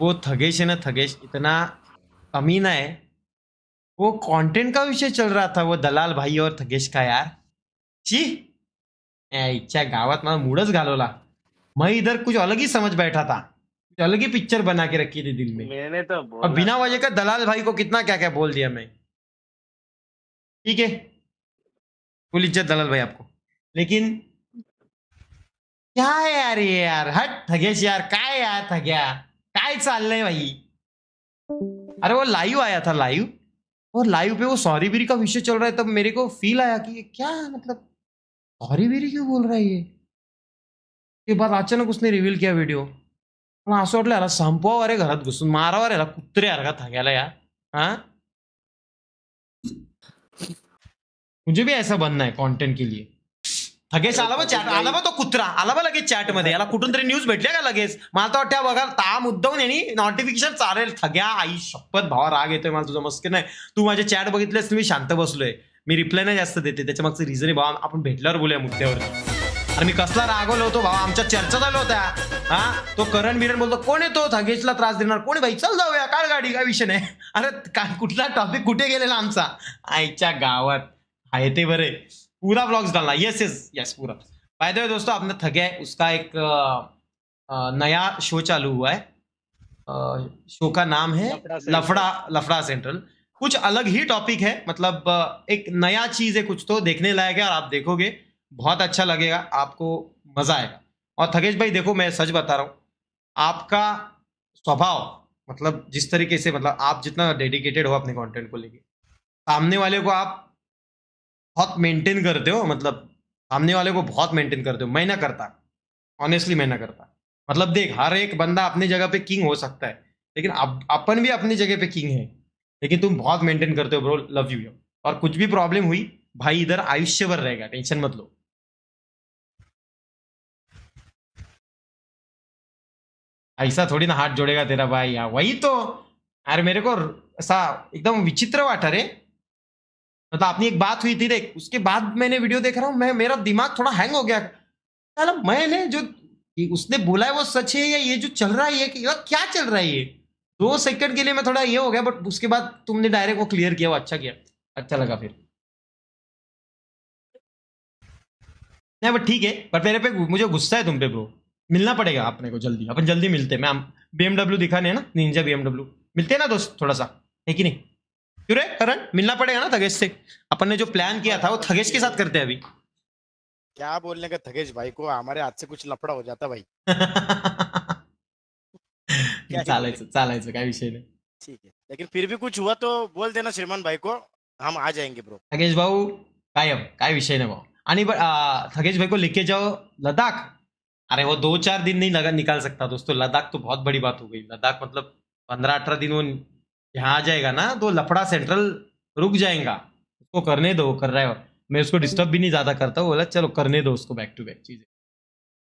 वो थगेश है ना थगेश इतना अमीना है वो कंटेंट का विषय चल रहा था वो दलाल भाई और थगेश का यार जी इच्छा गावत मैं मूडस घालोला मैं इधर कुछ अलग ही समझ बैठा था कुछ अलग ही पिक्चर बना के रखी थी दिल में मैंने तो और बिना वजह का दलाल भाई को कितना क्या क्या बोल दिया मैं ठीक है फुल इज्जत दलाल भाई आपको लेकिन क्या है यार ये यार हट थगेश यार का यार थग्या काय चाललंय भाई अरे वो लाइव आया था लाइव और लाइव पे वो सॉरी बिरी का विषय चल रहा है तब मेरे को फील आया कि ये क्या मतलब सॉरी बिरी क्यों बोल रहा है ये ये बात अचानक उसने रिवील किया व्हिडिओ मला असं वाटलं याला संपवावर अरे घरात घुसून मारावर याला कुत्रे अर्घात थांग्याला यार हाँ मुझे भी ऐसा बनना है कंटेंट के लिए लगेच आला बा चॅट आला तो कुत्रा आला बा लगेच चॅट मध्ये याला कुठून तरी न्यूज भेटल्या का लगेच मला तर वाटतं बघा ता मुद्दाहून यांनी नोटिफिकेशन चालेल थग्या आई शपथ भावा राग येतोय मला तुझा मस्क नाही तू माझ्या चॅट बघितलेस मी शांत बसलोय मी रिप्लाय नाही जास्त देते त्याच्या मागचं रिझन आहे भावा आपण भेटल्यावर बोलूया मुद्द्यावर अरे मी कसला रागवलो होतो भावा आमच्या चर्चा झालो होत्या हा तो करण बिरण बोलतो कोण येतो थगेशला त्रास देणार कोण भाई चल जाऊया काळ गाडी काय विषय नाही अरे का कुठला टॉपिक कुठे गेलेला आमचा आईच्या गावात आहे ते बरे पूरा ब्लॉग्स डालना यस यस यस पूरा बाय द वे दोस्तों आपने थके उसका एक नया शो चालू हुआ है शो का नाम है लफड़ा लफड़ा सेंट्रल कुछ अलग ही टॉपिक है मतलब एक नया चीज है कुछ तो देखने लायक है और आप देखोगे बहुत अच्छा लगेगा आपको मजा आएगा और थकेश भाई देखो मैं सच बता रहा हूँ आपका स्वभाव मतलब जिस तरीके से मतलब आप जितना डेडिकेटेड हो अपने कंटेंट को लेके सामने वाले को आप बहुत मेंटेन करते हो मतलब सामने वाले को बहुत मेंटेन करते हो मैं ना करता ऑनेस्टली मैं ना करता मतलब देख हर एक बंदा अपनी जगह पे किंग हो सकता है लेकिन अप, अपन भी अपनी जगह पे किंग है लेकिन तुम बहुत मेंटेन करते हो ब्रो लव यू और कुछ भी प्रॉब्लम हुई भाई इधर आयुष्य भर रहेगा टेंशन मत लो ऐसा थोड़ी ना हाथ जोड़ेगा तेरा भाई यार हाँ, वही तो अरे मेरे को ऐसा एकदम विचित्र वाटर है मतलब आपने एक बात हुई थी देख उसके बाद मैंने वीडियो देख रहा हूँ मैं मेरा दिमाग थोड़ा हैंग हो गया चलो मैंने जो उसने बोला है वो सच है या ये जो चल रहा है ये क्या चल रहा है ये दो सेकंड के लिए मैं थोड़ा ये हो गया बट उसके बाद तुमने डायरेक्ट वो क्लियर किया वो अच्छा किया अच्छा लगा फिर नहीं बट ठीक है पर मेरे पे मुझे गुस्सा है तुम पे ब्रो मिलना पड़ेगा अपने को जल्दी अपन जल्दी मिलते हैं मैं बीएमडब्ल्यू दिखाने ना निंजा बीएमडब्ल्यू मिलते हैं ना दोस्त थोड़ा सा है कि नहीं क्यों रे करण मिलना पड़ेगा ना थगेश से अपन ने जो प्लान किया था वो थगेश के साथ करते हैं अभी क्या बोलने का थगेश भाई को हमारे हाथ से कुछ लफड़ा हो जाता भाई विषय नाही ठीक है लेकिन फिर भी कुछ हुआ तो बोल देना श्रीमान भाई को हम आ जाएंगे ब्रो थगेश भाऊ कायम काय विषय नाही भाऊ आणि थगेश भाई को लेके जाओ लद्दाख अरे वो दो चार दिन नहीं लगा निकाल सकता दोस्तों लद्दाख तो बहुत बड़ी बात हो गई लद्दाख मतलब पंद्रह अठारह दिन वो यहाँ आ जाएगा ना तो लफड़ा सेंट्रल रुक जाएगा उसको करने दो कर रहा है मैं उसको डिस्टर्ब भी नहीं ज़्यादा करता हूँ बोला चलो करने दो उसको बैक टू बैक चीज़ें